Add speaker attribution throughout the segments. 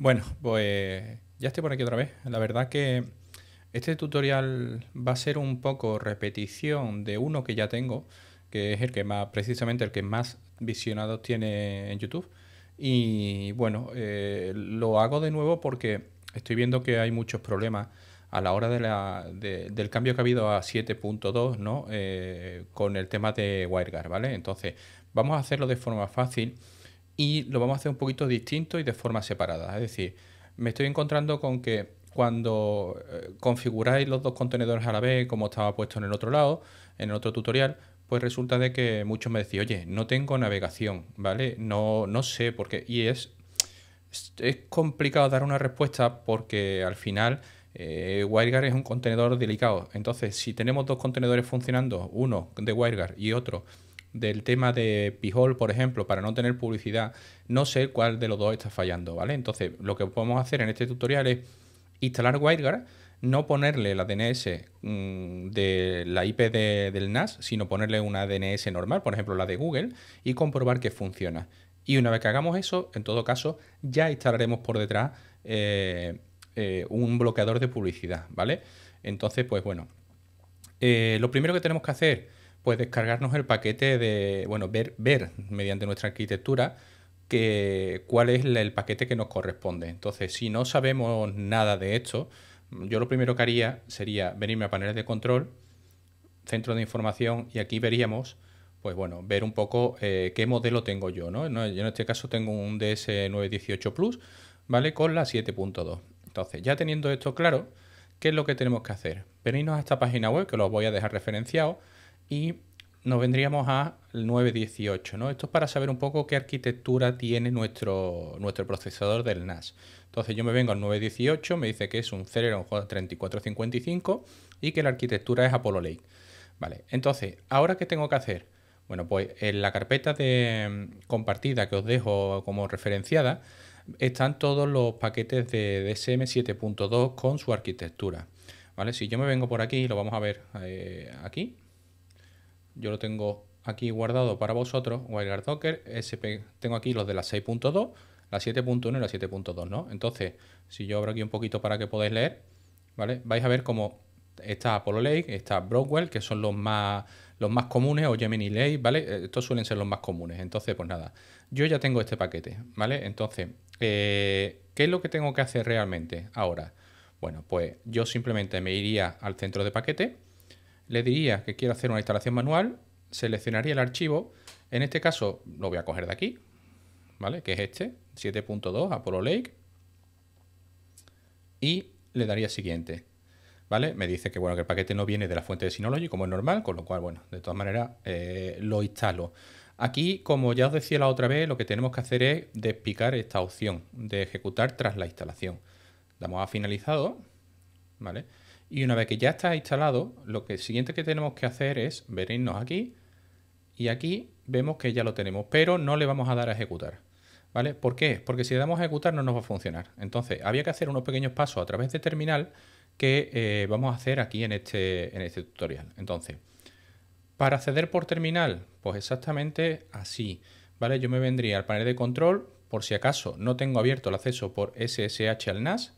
Speaker 1: Bueno, pues ya estoy por aquí otra vez. La verdad que este tutorial va a ser un poco repetición de uno que ya tengo, que es el que más, precisamente el que más visionados tiene en YouTube. Y bueno, eh, lo hago de nuevo porque estoy viendo que hay muchos problemas a la hora del cambio que ha habido a 7.2, ¿no? Eh, con el tema de WireGuard, ¿vale? Entonces, vamos a hacerlo de forma fácil y lo vamos a hacer un poquito distinto y de forma separada. Es decir, me estoy encontrando con que cuando eh, configuráis los dos contenedores a la vez, como estaba puesto en el otro lado, en el otro tutorial, pues resulta de que muchos me decían, oye, no tengo navegación, ¿vale? No, no sé por qué. Y es, es complicado dar una respuesta porque al final eh, WireGuard es un contenedor delicado. Entonces, si tenemos dos contenedores funcionando, uno de WireGuard y otro del tema de Pijol, por ejemplo, para no tener publicidad, no sé cuál de los dos está fallando, ¿vale? Entonces, lo que podemos hacer en este tutorial es instalar WireGuard, no ponerle la DNS mm, de la IP del NAS, sino ponerle una DNS normal, por ejemplo la de Google, y comprobar que funciona. Y una vez que hagamos eso, en todo caso, ya instalaremos por detrás eh, eh, un bloqueador de publicidad, ¿vale? Entonces, pues bueno, eh, lo primero que tenemos que hacer pues descargarnos el paquete de, bueno, ver, ver mediante nuestra arquitectura que, cuál es el paquete que nos corresponde. Entonces, si no sabemos nada de esto, yo lo primero que haría sería venirme a paneles de control, centro de información, y aquí veríamos, pues bueno, ver un poco eh, qué modelo tengo yo, ¿no? Yo en este caso tengo un DS918 Plus, ¿vale? Con la 7.2. Entonces, ya teniendo esto claro, ¿qué es lo que tenemos que hacer? Venirnos a esta página web, que los voy a dejar referenciado, y nos vendríamos a 918. Esto es para saber un poco qué arquitectura tiene nuestro, nuestro procesador del NAS. Entonces yo me vengo al 918, me dice que es un Celeron 3455 y que la arquitectura es Apollo Lake. Vale, entonces, ¿ahora qué tengo que hacer? Bueno, pues en la carpeta de mm, compartida que os dejo como referenciada están todos los paquetes de DSM 7.2 con su arquitectura. ¿Vale? Si yo me vengo por aquí, lo vamos a ver eh, aquí yo lo tengo aquí guardado para vosotros, WireGuard Docker, SP, tengo aquí los de la 6.2, la 7.1 y la 7.2, ¿no? Entonces, si yo abro aquí un poquito para que podáis leer, ¿vale? Vais a ver cómo está Apollo Lake, está Broadwell, que son los más, los más comunes, o Gemini Lake, ¿vale? Eh, estos suelen ser los más comunes. Entonces, pues nada, yo ya tengo este paquete, ¿vale? Entonces, eh, ¿qué es lo que tengo que hacer realmente ahora? Bueno, pues yo simplemente me iría al centro de paquete, le diría que quiero hacer una instalación manual, seleccionaría el archivo, en este caso lo voy a coger de aquí, ¿vale? Que es este, 7.2 Apollo Lake, y le daría siguiente, ¿vale? Me dice que, bueno, que el paquete no viene de la fuente de Synology, como es normal, con lo cual, bueno, de todas maneras eh, lo instalo. Aquí, como ya os decía la otra vez, lo que tenemos que hacer es despicar esta opción de ejecutar tras la instalación. Damos a finalizado, ¿vale? Y una vez que ya está instalado, lo que siguiente que tenemos que hacer es venirnos aquí y aquí vemos que ya lo tenemos, pero no le vamos a dar a ejecutar. ¿Vale? ¿Por qué? Porque si le damos a ejecutar no nos va a funcionar. Entonces, había que hacer unos pequeños pasos a través de terminal que eh, vamos a hacer aquí en este, en este tutorial. Entonces, para acceder por terminal, pues exactamente así. ¿Vale? Yo me vendría al panel de control, por si acaso no tengo abierto el acceso por SSH al NAS,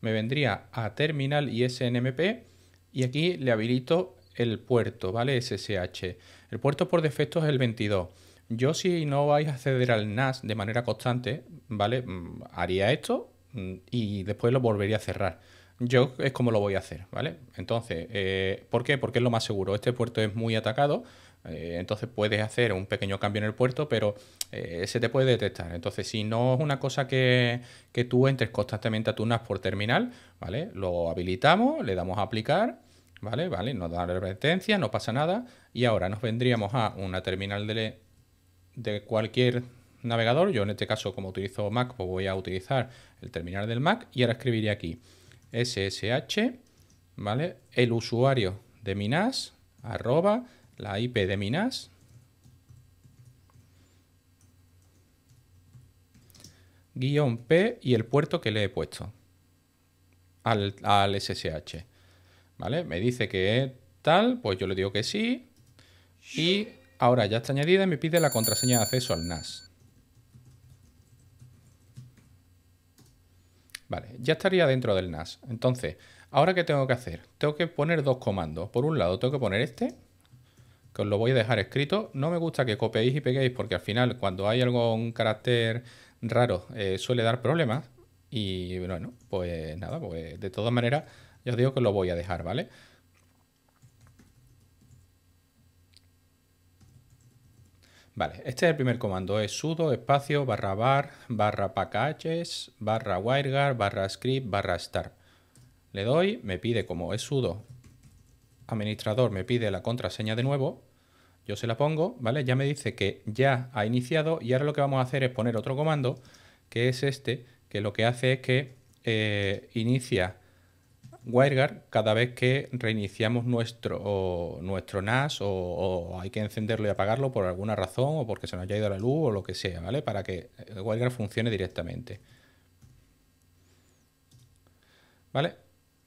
Speaker 1: me vendría a terminal y SNMP y aquí le habilito el puerto, ¿vale? SSH. El puerto por defecto es el 22. Yo si no vais a acceder al NAS de manera constante, ¿vale? Mm, haría esto mm, y después lo volvería a cerrar. Yo es como lo voy a hacer, ¿vale? Entonces, eh, ¿por qué? Porque es lo más seguro. Este puerto es muy atacado, eh, entonces puedes hacer un pequeño cambio en el puerto, pero eh, se te puede detectar. Entonces, si no es una cosa que, tú entres constantemente a tu NAS por terminal, ¿vale? Lo habilitamos, le damos a aplicar. ¿Vale? ¿Vale? Nos da la advertencia, no pasa nada. Y ahora nos vendríamos a una terminal de, cualquier navegador. Yo en este caso, como utilizo Mac, pues voy a utilizar el terminal del Mac y ahora escribiría aquí ssh, ¿vale? El usuario de mi NAS, arroba la IP de mi NAS, Guión P y el puerto que le he puesto al, al SSH. ¿Vale? Me dice que es tal, pues yo le digo que sí. Y ahora ya está añadida y me pide la contraseña de acceso al NAS. Vale, ya estaría dentro del NAS. Entonces, ¿ahora qué tengo que hacer? Tengo que poner dos comandos. Por un lado, tengo que poner este que os lo voy a dejar escrito. No me gusta que copiéis y peguéis porque al final cuando hay algún carácter raro, eh, suele dar problemas. Y bueno, pues nada, pues de todas maneras, ya os digo que lo voy a dejar, ¿vale? Vale, este es el primer comando, es sudo espacio barra bar barra packages barra wireguard barra script barra start. Le doy, me pide como es sudo administrador me pide la contraseña de nuevo, yo se la pongo, ¿vale? Ya me dice que ya ha iniciado y ahora lo que vamos a hacer es poner otro comando, que es este, que lo que hace es que eh, inicia WireGuard cada vez que reiniciamos nuestro, nuestro NAS o, hay que encenderlo y apagarlo por alguna razón o porque se nos haya ido la luz o lo que sea, ¿vale? Para que eh, WireGuard funcione directamente. ¿Vale?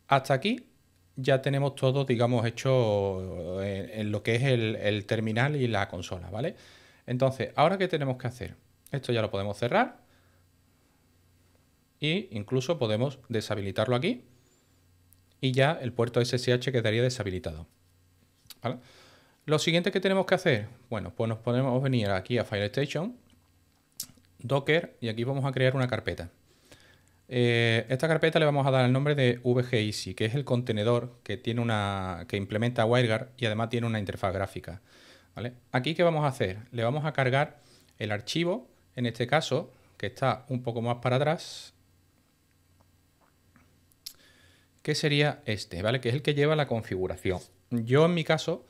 Speaker 1: Hasta aquí ya tenemos todo, digamos, hecho eh, en, lo que es el, terminal y la consola, ¿vale? Entonces, ¿ahora qué tenemos que hacer? Esto ya lo podemos cerrar e incluso podemos deshabilitarlo aquí y ya el puerto SSH quedaría deshabilitado, Lo siguiente que tenemos que hacer, bueno, pues nos podemos venir aquí a File Station, Docker y aquí vamos a crear una carpeta. Eh, esta carpeta le vamos a dar el nombre de VGEasy, que es el contenedor que, tiene una, que implementa WireGuard y además tiene una interfaz gráfica. ¿vale? Aquí, ¿qué vamos a hacer? Le vamos a cargar el archivo, en este caso, que está un poco más para atrás, que sería este, ¿vale? Que es el que lleva la configuración. Yo, en mi caso,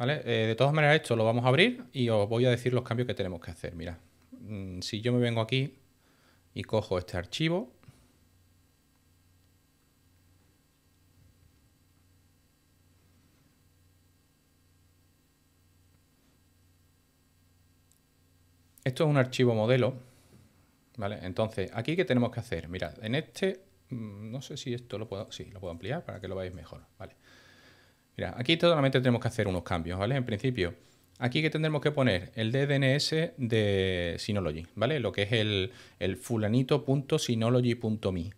Speaker 1: eh, de todas maneras, esto lo vamos a abrir y os voy a decir los cambios que tenemos que hacer. Mira, mm, si yo me vengo aquí y cojo este archivo, Esto es un archivo modelo, ¿vale? Entonces, aquí ¿qué tenemos que hacer? Mirad, en este, mm, no sé si esto lo puedo, sí, lo puedo ampliar para que lo veáis mejor, ¿vale? Mirad, aquí solamente tenemos que hacer unos cambios, ¿vale? En principio, aquí que tendremos que poner el DNS de Synology, ¿vale? Lo que es el, el fulanito.synology.me,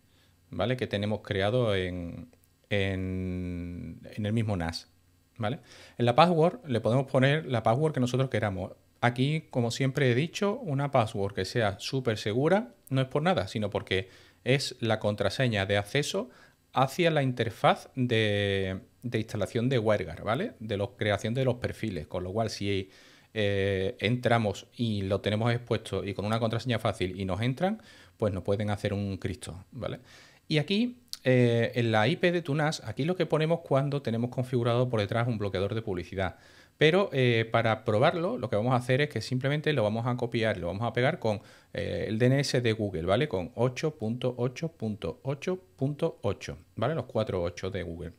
Speaker 1: ¿vale? Que tenemos creado en, en el mismo NAS, ¿vale? En la password le podemos poner la password que nosotros queramos, Aquí, como siempre he dicho, una password que sea súper segura no es por nada, sino porque es la contraseña de acceso hacia la interfaz de, instalación de WireGuard, ¿vale? De la creación de los perfiles, con lo cual si eh, entramos y lo tenemos expuesto y con una contraseña fácil y nos entran, pues nos pueden hacer un Cristo, ¿vale? Y aquí eh, en la IP de Tunas, aquí lo que ponemos cuando tenemos configurado por detrás un bloqueador de publicidad. Pero eh, para probarlo, lo que vamos a hacer es que simplemente lo vamos a copiar, lo vamos a pegar con eh, el DNS de Google, ¿vale? Con 8.8.8.8, ¿vale? Los 4.8 de Google.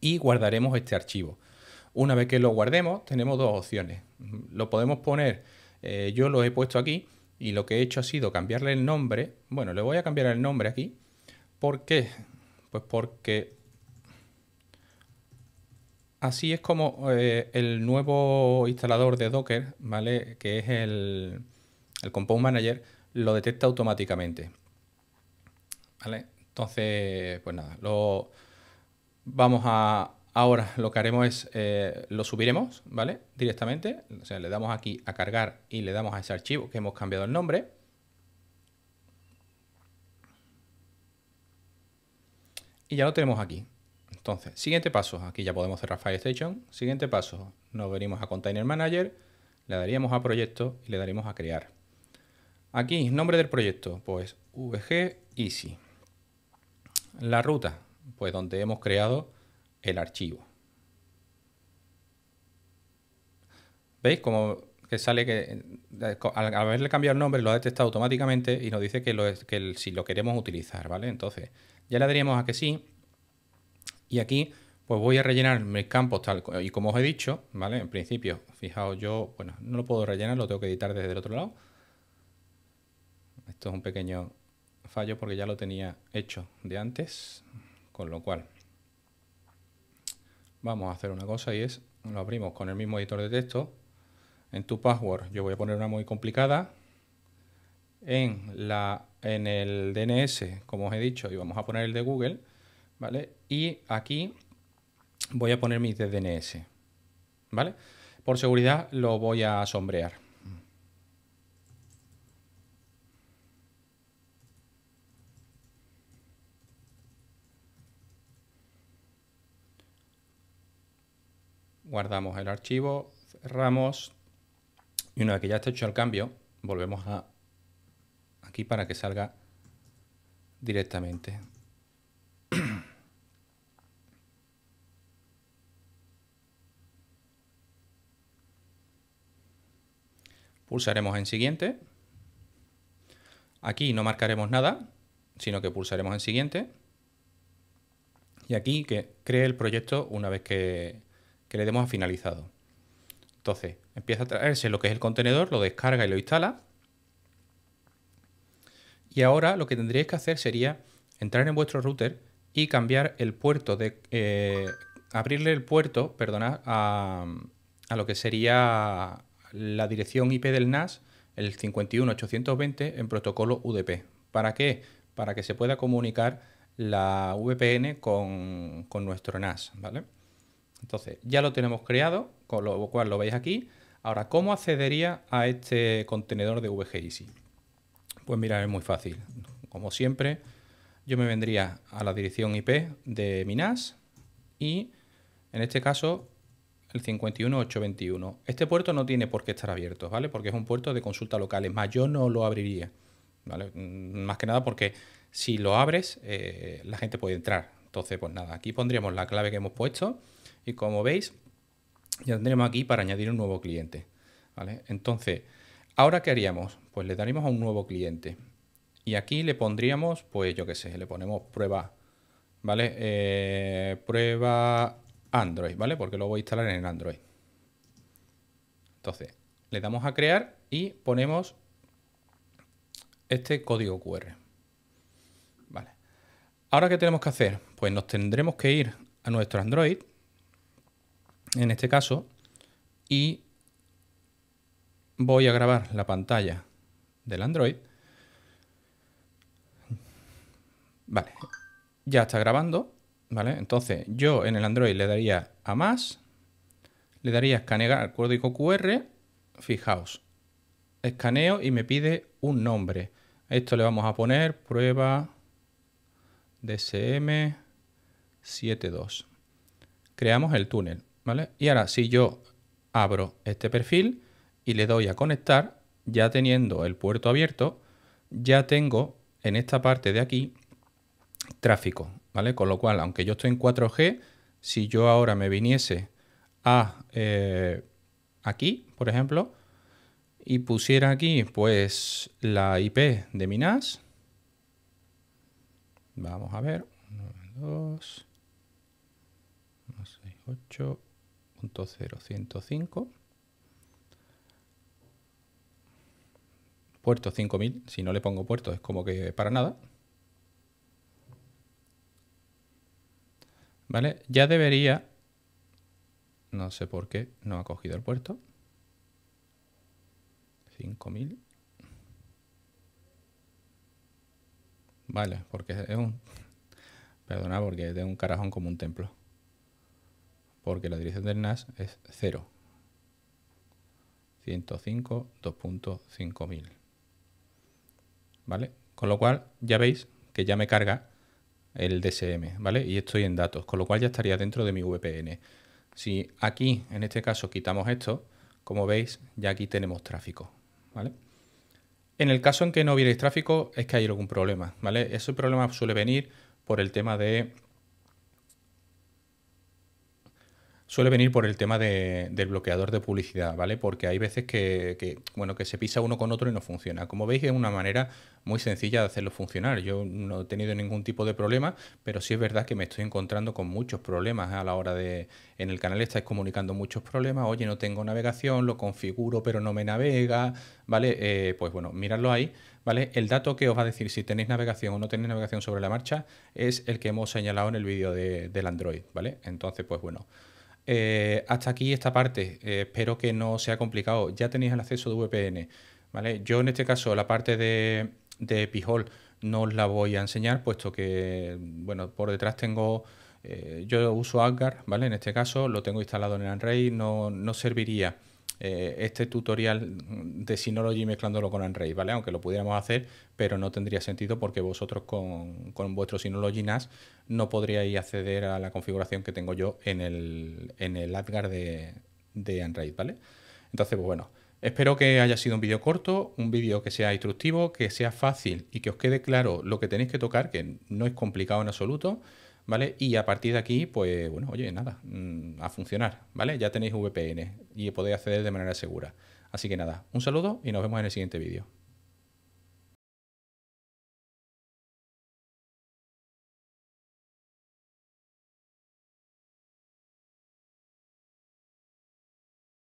Speaker 1: Y guardaremos este archivo. Una vez que lo guardemos, tenemos dos opciones. Lo podemos poner, eh, yo lo he puesto aquí y lo que he hecho ha sido cambiarle el nombre. Bueno, le voy a cambiar el nombre aquí. ¿Por qué? Pues porque Así es como eh, el nuevo instalador de Docker, ¿vale? Que es el, el Compound Manager, lo detecta automáticamente. Entonces, pues nada, lo vamos a. Ahora lo que haremos es eh, lo subiremos, ¿vale? Directamente. O sea, le damos aquí a cargar y le damos a ese archivo que hemos cambiado el nombre. Y ya lo tenemos aquí. Entonces, siguiente paso. Aquí ya podemos cerrar FireStation. Siguiente paso. Nos venimos a Container Manager, le daríamos a Proyecto y le daríamos a Crear. Aquí, nombre del proyecto, pues VG Easy. La ruta, pues donde hemos creado el archivo. ¿Veis como que sale que eh, al haberle cambiado el nombre lo ha detectado automáticamente y nos dice que, si lo queremos utilizar, ¿vale? Entonces, ya le daríamos a que sí y aquí pues voy a rellenar mis campos tal y como os he dicho, ¿vale? En principio, fijaos yo, bueno, no lo puedo rellenar, lo tengo que editar desde el otro lado. Esto es un pequeño fallo porque ya lo tenía hecho de antes, con lo cual vamos a hacer una cosa y es, lo abrimos con el mismo editor de texto. En tu password yo voy a poner una muy complicada. En, la, en el DNS, como os he dicho, y vamos a poner el de Google y aquí voy a poner mi ddns. ¿vale? Por seguridad lo voy a sombrear. Guardamos el archivo, cerramos y una vez que ya está hecho el cambio, volvemos a aquí para que salga directamente. Pulsaremos en siguiente. Aquí no marcaremos nada, sino que pulsaremos en siguiente. Y aquí que cree el proyecto una vez que, le demos a finalizado. Entonces, empieza a traerse lo que es el contenedor, lo descarga y lo instala. Y ahora lo que tendríais que hacer sería entrar en vuestro router y cambiar el puerto de... Eh, abrirle el puerto, perdonad, a, a lo que sería la dirección IP del NAS, el 51820, en protocolo UDP. ¿Para qué? Para que se pueda comunicar la VPN con, nuestro NAS, ¿vale? Entonces, ya lo tenemos creado, con lo cual lo veis aquí. Ahora, ¿cómo accedería a este contenedor de VGEasy? Pues mira, es muy fácil. Como siempre, yo me vendría a la dirección IP de mi NAS y en este caso el 51821. Este puerto no tiene por qué estar abierto, ¿vale? Porque es un puerto de consulta local. Es más yo no lo abriría, ¿vale? Mm, más que nada porque si lo abres, eh, la gente puede entrar. Entonces, pues nada, aquí pondríamos la clave que hemos puesto y como veis, ya tendremos aquí para añadir un nuevo cliente, ¿vale? Entonces, ¿ahora qué haríamos? Pues le daríamos a un nuevo cliente y aquí le pondríamos, pues yo qué sé, le ponemos prueba, ¿vale? Eh, prueba Android, ¿vale? Porque lo voy a instalar en el Android. Entonces, le damos a crear y ponemos este código QR. Vale. Ahora, ¿qué tenemos que hacer? Pues nos tendremos que ir a nuestro Android, en este caso, y voy a grabar la pantalla del Android. Vale, ya está grabando. Entonces, yo en el Android le daría a más, le daría a escanear código QR, fijaos, escaneo y me pide un nombre. esto le vamos a poner prueba DSM72. Creamos el túnel, ¿vale? Y ahora, si yo abro este perfil y le doy a conectar, ya teniendo el puerto abierto, ya tengo en esta parte de aquí tráfico. ¿vale? Con lo cual, aunque yo estoy en 4G, si yo ahora me viniese a eh, aquí, por ejemplo, y pusiera aquí pues la IP de mi NAS, vamos a ver, puerto 5000, si no le pongo puerto es como que para nada, ¿Vale? Ya debería... No sé por qué no ha cogido el puerto. 5000. Vale, porque es un... Perdona, porque es de un carajón como un templo. Porque la dirección del NAS es 0. 105, 2.5000. ¿Vale? Con lo cual, ya veis que ya me carga el DSM, ¿vale? Y estoy en datos, con lo cual ya estaría dentro de mi VPN. Si aquí, en este caso, quitamos esto, como veis, ya aquí tenemos tráfico, ¿vale? En el caso en que no vierais tráfico, es que hay algún problema, ¿vale? Ese problema suele venir por el tema de suele venir por el tema del bloqueador de publicidad, ¿vale? Porque hay veces que, bueno, que se pisa uno con otro y no funciona. Como veis, es una manera muy sencilla de hacerlo funcionar. Yo no he tenido ningún tipo de problema, pero sí es verdad que me estoy encontrando con muchos problemas a la hora de... En el canal estáis comunicando muchos problemas. Oye, no tengo navegación, lo configuro, pero no me navega, ¿vale? Eh, pues bueno, miradlo ahí. ¿Vale? El dato que os va a decir si tenéis navegación o no tenéis navegación sobre la marcha es el que hemos señalado en el vídeo de, del Android, ¿vale? Entonces, pues bueno, eh, hasta aquí esta parte. Eh, espero que no sea complicado. Ya tenéis el acceso de VPN. ¿vale? Yo en este caso la parte de, de no os la voy a enseñar, puesto que bueno, por detrás tengo... Eh, yo uso Asgard, ¿vale? En este caso lo tengo instalado en el Array, no, no serviría eh, este tutorial de Synology mezclándolo con Unraid, ¿vale? Aunque lo pudiéramos hacer, pero no tendría sentido porque vosotros con, con vuestro Synology NAS no podríais acceder a la configuración que tengo yo en el, en el de, de Unraid, ¿vale? Entonces, pues bueno, espero que haya sido un vídeo corto, un vídeo que sea instructivo, que sea fácil y que os quede claro lo que tenéis que tocar, que no es complicado en absoluto. Y a partir de aquí, pues bueno, oye, nada, mm, a funcionar, ¿vale? Ya tenéis VPN y podéis acceder de manera segura. Así que nada, un saludo y nos vemos en el siguiente vídeo.